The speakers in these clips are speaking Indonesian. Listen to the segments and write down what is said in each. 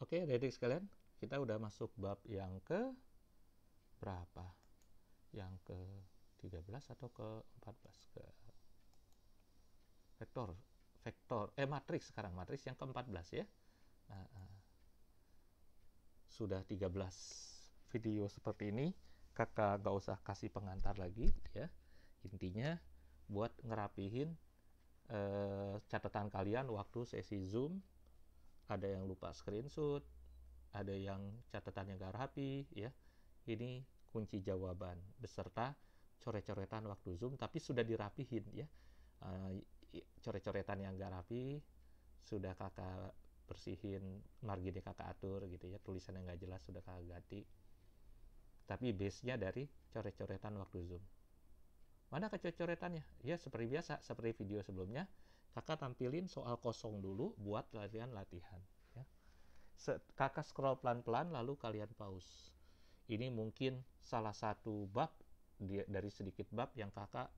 Oke, adik-adik sekalian, kita udah masuk bab yang ke berapa? Yang ke 13 atau ke 14 ke vektor vektor eh matriks sekarang matriks yang ke 14 ya. Nah, uh, sudah 13 video seperti ini, Kakak gak usah kasih pengantar lagi ya. Intinya buat ngerapihin eh, catatan kalian waktu sesi Zoom ada yang lupa screenshot, ada yang catatannya nggak rapi, ya. Ini kunci jawaban beserta coret-coretan waktu zoom, tapi sudah dirapihin ya. Uh, coret-coretan yang nggak rapi sudah kakak bersihin, marginnya kakak atur gitu ya, tulisan yang nggak jelas sudah kakak ganti. Tapi base-nya dari coret-coretan waktu zoom. Mana kecoret-coretannya? Ya seperti biasa, seperti video sebelumnya, kakak tampilin soal kosong dulu buat kalian latihan ya. kakak scroll pelan-pelan lalu kalian pause ini mungkin salah satu bab dari sedikit bab yang kakak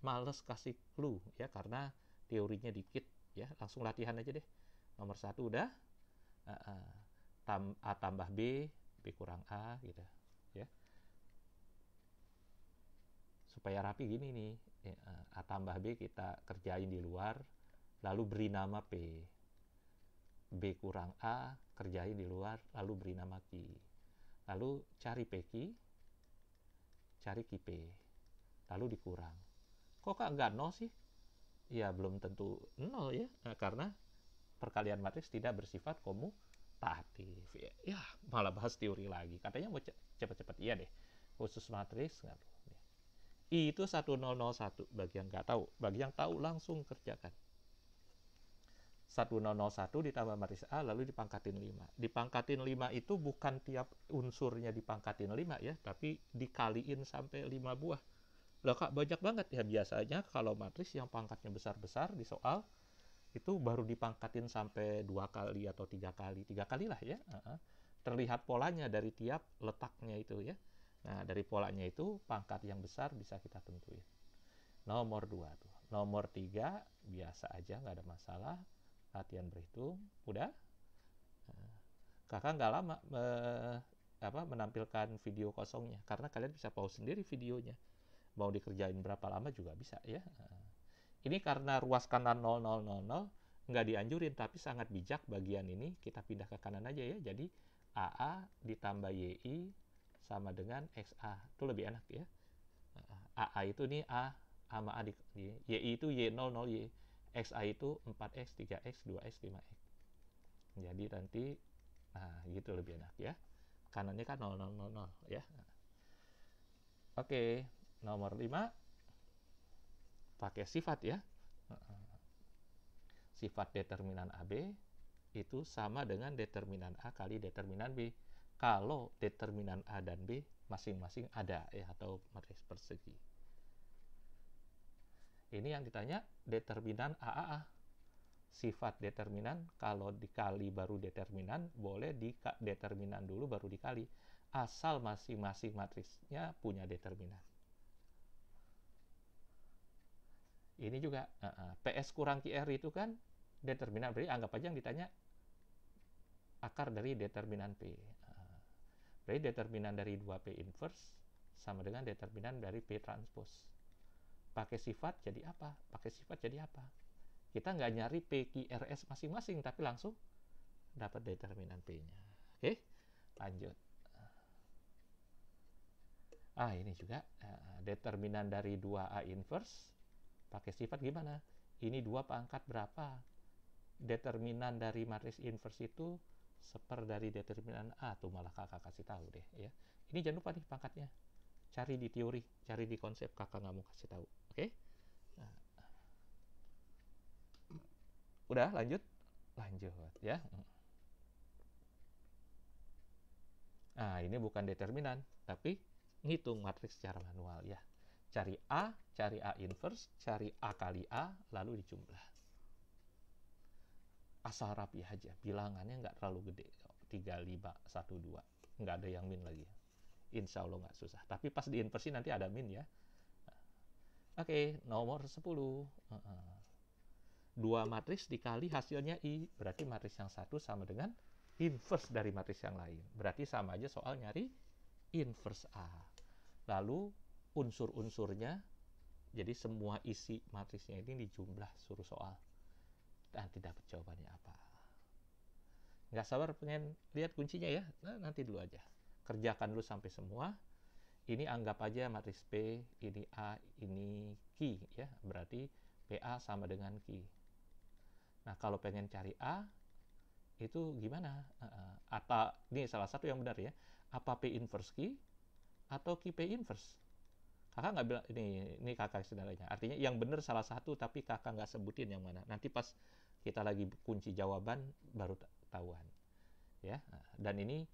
males kasih clue ya karena teorinya dikit ya langsung latihan aja deh nomor satu udah uh, uh, tam, a tambah b b kurang a gitu ya supaya rapi gini nih A tambah B kita kerjain di luar lalu beri nama P. B kurang A, kerjain di luar, lalu beri nama Q. Lalu cari p PQ, cari p. lalu dikurang. Kok kak nggak nol sih? Ya belum tentu nol ya, nah, karena perkalian matriks tidak bersifat komutatif. Ya, ya malah bahas teori lagi. Katanya mau cepat-cepat, iya deh. Khusus matriks nggak I itu 1001 bagi yang nggak tahu, bagi yang tahu langsung kerjakan. 1001 ditambah matris A lalu dipangkatin 5. Dipangkatin 5 itu bukan tiap unsurnya dipangkatin 5 ya, tapi dikaliin sampai 5 buah. Loh kak, banyak banget ya biasanya kalau matris yang pangkatnya besar-besar di soal itu baru dipangkatin sampai dua kali atau tiga kali, tiga kali lah ya. Terlihat polanya dari tiap letaknya itu ya. Nah, dari polanya itu pangkat yang besar bisa kita tentuin. Nomor 2 tuh. Nomor 3 biasa aja nggak ada masalah latihan berhitung udah eh, kakak nggak lama me, apa menampilkan video kosongnya karena kalian bisa pause sendiri videonya mau dikerjain berapa lama juga bisa ya eh, ini karena ruas kanan 0000 nggak dianjurin tapi sangat bijak bagian ini kita pindah ke kanan aja ya jadi AA ditambah YI sama dengan XA itu lebih enak ya AA eh, itu nih A sama A di, di YI itu Y00 Y XA itu 4X, 3X, 2X, 5X. Jadi nanti nah gitu lebih enak ya. Kanannya kan 0, 0, 0, 0 ya. Oke, nomor 5 pakai sifat ya. Sifat determinan AB itu sama dengan determinan A kali determinan B. Kalau determinan A dan B masing-masing ada ya atau matriks persegi. Ini yang ditanya determinan AAA. Sifat determinan kalau dikali baru determinan, boleh di determinan dulu baru dikali. Asal masing-masing matriksnya punya determinan. Ini juga uh PS kurang QR itu kan determinan, berarti anggap aja yang ditanya akar dari determinan P. beri determinan dari 2P inverse sama dengan determinan dari P transpose pakai sifat jadi apa pakai sifat jadi apa kita nggak nyari PQRS masing-masing tapi langsung dapat determinan P-nya oke lanjut ah ini juga eh, determinan dari 2A inverse pakai sifat gimana ini dua pangkat berapa determinan dari matriks inverse itu seper dari determinan A tuh malah kakak kasih tahu deh ya ini jangan lupa nih pangkatnya cari di teori cari di konsep kakak nggak mau kasih tahu Oke. Okay. Nah. Udah lanjut? Lanjut ya. Nah, ini bukan determinan, tapi ngitung matriks secara manual ya. Cari A, cari A inverse, cari A kali A, lalu dijumlah. Asal rapi aja, bilangannya nggak terlalu gede. 3, 5, 1, 2. Nggak ada yang min lagi. Insya Allah nggak susah. Tapi pas di inversi nanti ada min ya. Oke, nomor 10. Dua matriks dikali hasilnya I. Berarti matriks yang satu sama dengan inverse dari matriks yang lain. Berarti sama aja soal nyari inverse A. Lalu unsur-unsurnya, jadi semua isi matriksnya ini dijumlah suruh soal. Nanti dapat jawabannya apa. Nggak sabar pengen lihat kuncinya ya? Nah, nanti dulu aja. Kerjakan dulu sampai semua ini anggap aja matriks P, ini A, ini Q ya. Berarti PA sama dengan Q. Nah, kalau pengen cari A, itu gimana? Atau, ini salah satu yang benar ya. Apa P inverse Q atau Q P inverse? Kakak nggak bilang, ini, ini kakak sebenarnya. Artinya yang benar salah satu, tapi kakak nggak sebutin yang mana. Nanti pas kita lagi kunci jawaban, baru ketahuan. Ya, dan ini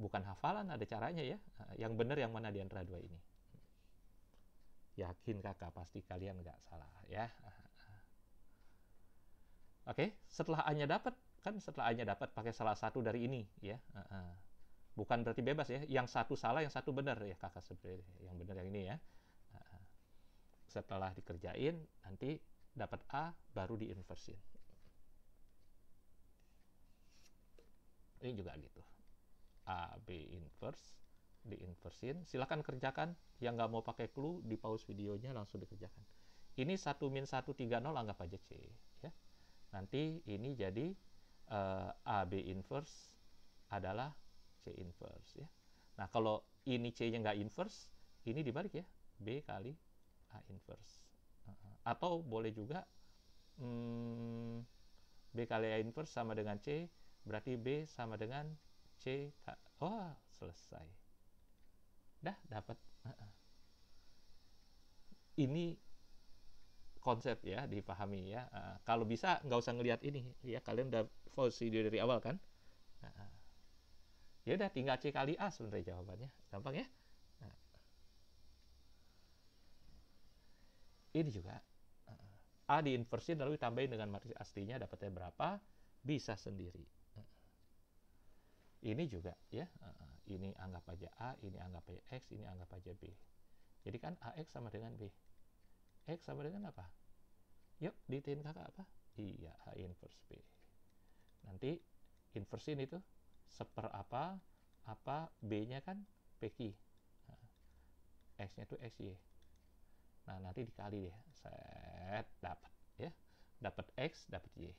bukan hafalan ada caranya ya eh, yang benar yang mana di antara dua ini yakin kakak pasti kalian nggak salah ya oke setelah a dapat kan setelah a dapat pakai salah satu dari ini ya bukan berarti bebas ya yang satu salah yang satu benar ya kakak sebenarnya yang benar yang ini ya setelah dikerjain nanti dapat a baru diinversin ini juga gitu A, B inverse diinversin silahkan kerjakan yang nggak mau pakai clue di pause videonya langsung dikerjakan ini 1 min nol anggap aja C ya nanti ini jadi uh, B inverse adalah C inverse ya nah kalau ini C nya nggak inverse ini dibalik ya B kali A inverse atau boleh juga hmm, B kali A inverse sama dengan C berarti B sama dengan C oh selesai dah dapat ini konsep ya dipahami ya kalau bisa nggak usah ngelihat ini ya kalian udah false video dari awal kan ya udah tinggal C kali A sebenarnya jawabannya gampang ya ini juga uh, A diinversi lalu ditambahin dengan matriks aslinya dapatnya berapa bisa sendiri ini juga ya eh, ini anggap aja a ini anggap aja x ini anggap aja b jadi kan ax sama dengan b x sama dengan apa yuk ditin kakak apa iya a inverse b nanti inverse ini tuh seper apa apa b nya kan pq nah, x nya tuh xy nah nanti dikali deh set dapat ya dapat x dapat y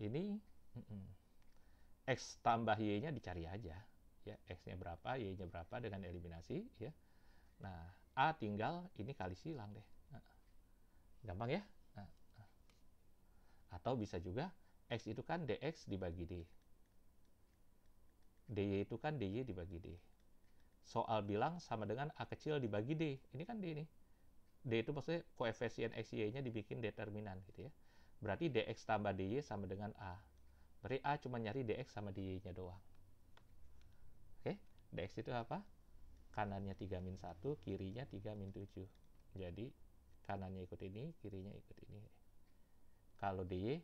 ini x tambah y-nya dicari aja ya x-nya berapa y-nya berapa dengan eliminasi ya nah a tinggal ini kali silang deh nah, gampang ya nah, nah. atau bisa juga x itu kan dx dibagi d dy itu kan dy dibagi d soal bilang sama dengan a kecil dibagi d ini kan d ini d itu maksudnya koefisien x y nya dibikin determinan gitu ya Berarti dx tambah dy sama dengan a. Berarti a cuma nyari dx sama dy-nya doang. Oke, dx itu apa? Kanannya 3 min 1, kirinya 3 min 7. Jadi kanannya ikut ini, kirinya ikut ini. Kalau dy,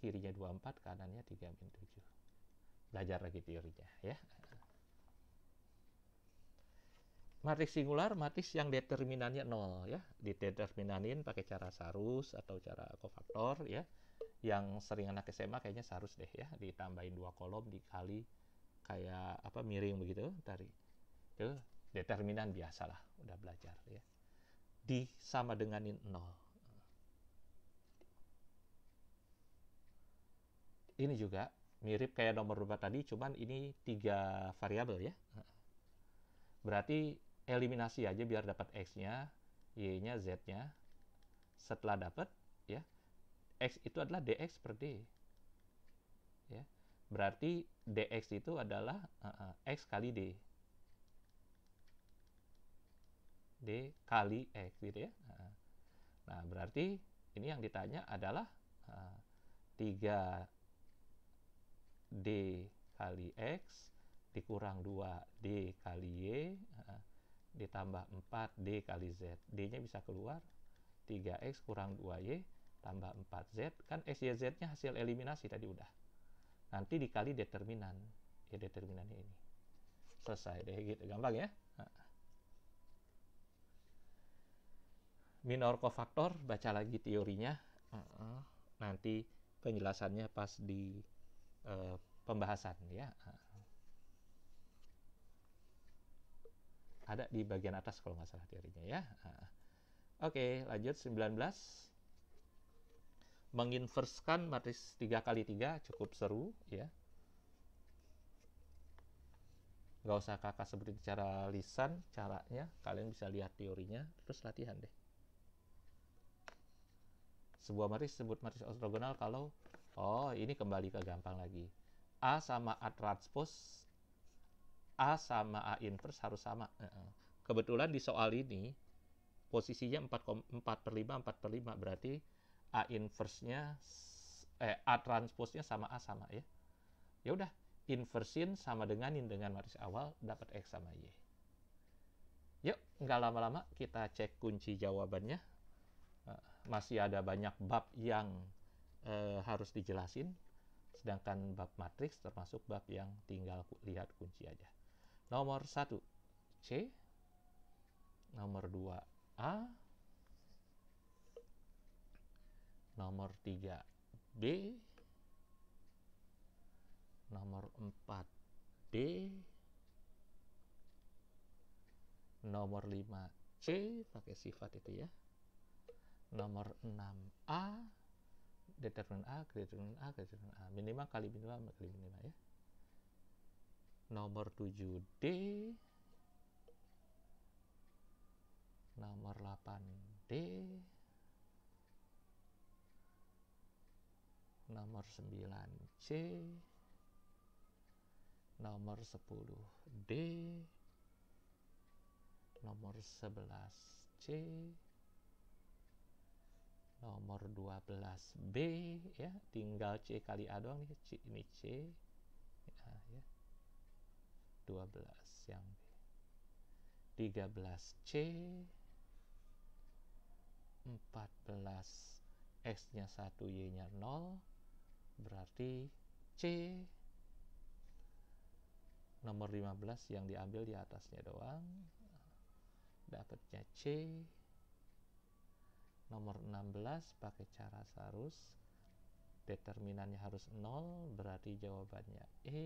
kirinya 24, kanannya 3 min 7. Belajar lagi teorinya ya matriks singular, matriks yang determinannya nol ya, dideterminanin pakai cara sarus atau cara kofaktor ya. Yang sering anak SMA kayaknya sarus deh ya, ditambahin dua kolom dikali kayak apa miring begitu tadi. Itu determinan biasalah, udah belajar ya. Di sama dengan nol. Ini juga mirip kayak nomor berubah tadi, cuman ini tiga variabel ya. Berarti eliminasi aja biar dapat X-nya, Y-nya, Z-nya. Setelah dapat, ya, X itu adalah DX per D. Ya, berarti DX itu adalah uh, uh, X kali D. D kali X gitu ya. nah, nah berarti ini yang ditanya adalah uh, eh, 3 D kali X dikurang 2 D kali Y ditambah 4D kali Z. D-nya bisa keluar 3X kurang 2Y tambah 4Z. Kan X, Y, Z-nya hasil eliminasi tadi udah. Nanti dikali determinan. Ya determinannya ini. Selesai deh gitu. Gampang ya. Minor kofaktor, baca lagi teorinya. Nanti penjelasannya pas di uh, pembahasan ya. ada di bagian atas kalau nggak salah teorinya ya. Oke, lanjut 19. Menginverskan matriks 3 kali 3 cukup seru ya. Nggak usah kakak sebutin cara lisan, caranya kalian bisa lihat teorinya, terus latihan deh. Sebuah matriks disebut matriks ortogonal kalau, oh ini kembali ke gampang lagi. A sama A transpose A sama A inverse harus sama. Kebetulan di soal ini posisinya 4, 4 per 5, 4 per 5. Berarti A inverse-nya, eh, A transpose-nya sama A sama ya. Ya udah, inversin sama denganin dengan waris awal, dapat X sama Y. Yuk, nggak lama-lama kita cek kunci jawabannya. Eh, masih ada banyak bab yang eh, harus dijelasin, sedangkan bab matriks termasuk bab yang tinggal lihat kunci aja. Nomor 1 C, nomor 2 A, nomor 3 B, nomor 4 D, nomor 5 C pakai sifat itu ya. Nomor 6 A, determinan A, determinan A, determinan A. Minimal kali minimal kali minimal ya nomor 7D nomor 8D nomor 9C nomor 10D nomor 11C nomor 12B ya tinggal C kali A doang nih C ini C 12 yang B 13C 14 X nya 1 Y nya 0 berarti C nomor 15 yang diambil di atasnya doang dapatnya C nomor 16 pakai cara seharus determinannya harus 0 berarti jawabannya E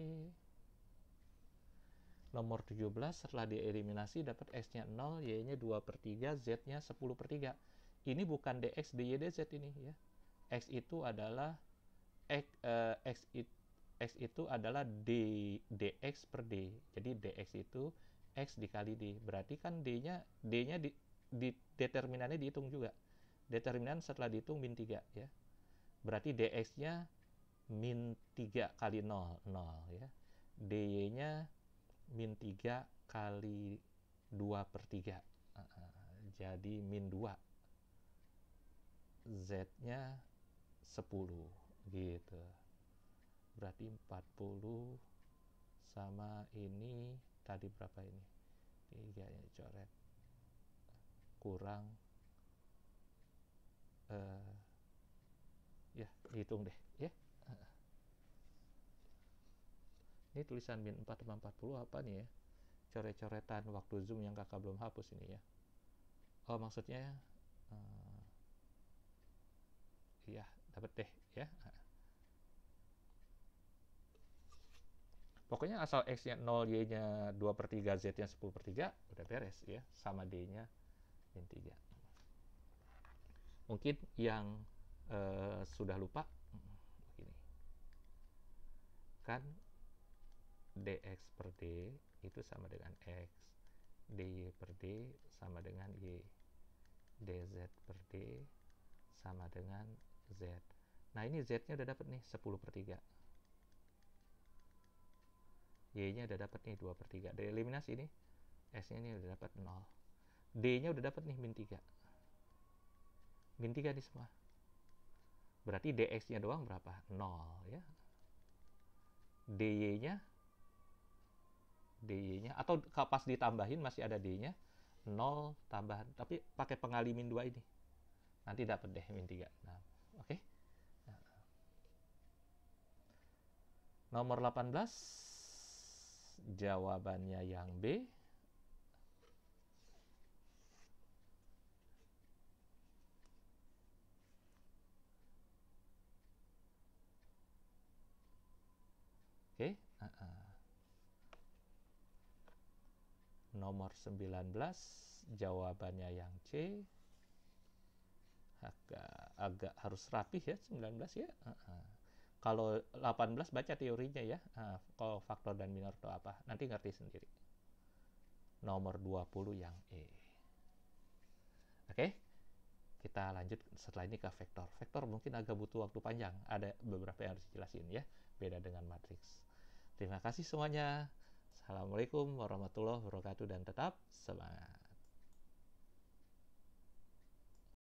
nomor 17 setelah dieliminasi dapat X-nya 0, Y-nya 2 per 3, Z-nya 10 per 3. Ini bukan DX, DY, DZ ini ya. X itu adalah X, eh, X, it, X itu adalah D, DX per D. Jadi DX itu X dikali D. Berarti kan D-nya D-nya di, di determinannya dihitung juga. Determinan setelah dihitung min 3 ya. Berarti DX-nya min 3 kali 0, 0 ya. DY-nya min 3 kali 2 per 3 jadi min 2 Z nya 10 gitu berarti 40 sama ini tadi berapa ini 3 nya coret kurang eh uh, ya hitung deh ya yeah. ini tulisan bin 440 apa nih ya coret-coretan waktu zoom yang kakak belum hapus ini ya oh maksudnya eh, iya uh, dapet deh ya pokoknya asal x nya 0 y nya 2 per 3 z nya 10 per 3 udah beres ya sama d nya min 3 mungkin yang uh, sudah lupa begini kan dx per d itu sama dengan x dy per d sama dengan y dz per d sama dengan z nah ini z nya udah dapet nih 10 per 3 y nya udah dapet nih 2 per 3 dari eliminasi ini s nya ini udah dapet 0 d nya udah dapet nih min 3 min 3 nih semua berarti dx nya doang berapa 0 ya dy nya dy-nya atau pas ditambahin masih ada d-nya 0 tambah tapi pakai pengali min 2 ini nanti dapat deh min 3 nah, oke okay. nah. nomor 18 jawabannya yang B Oke, okay. uh -uh. Ah. nomor 19 jawabannya yang C agak, agak harus rapih ya 19 ya uh -uh. kalau 18 baca teorinya ya uh, kalau faktor dan minor itu apa nanti ngerti sendiri nomor 20 yang E oke okay? kita lanjut setelah ini ke vektor vektor mungkin agak butuh waktu panjang ada beberapa yang harus dijelasin ya beda dengan matriks terima kasih semuanya Assalamualaikum warahmatullahi wabarakatuh dan tetap semangat.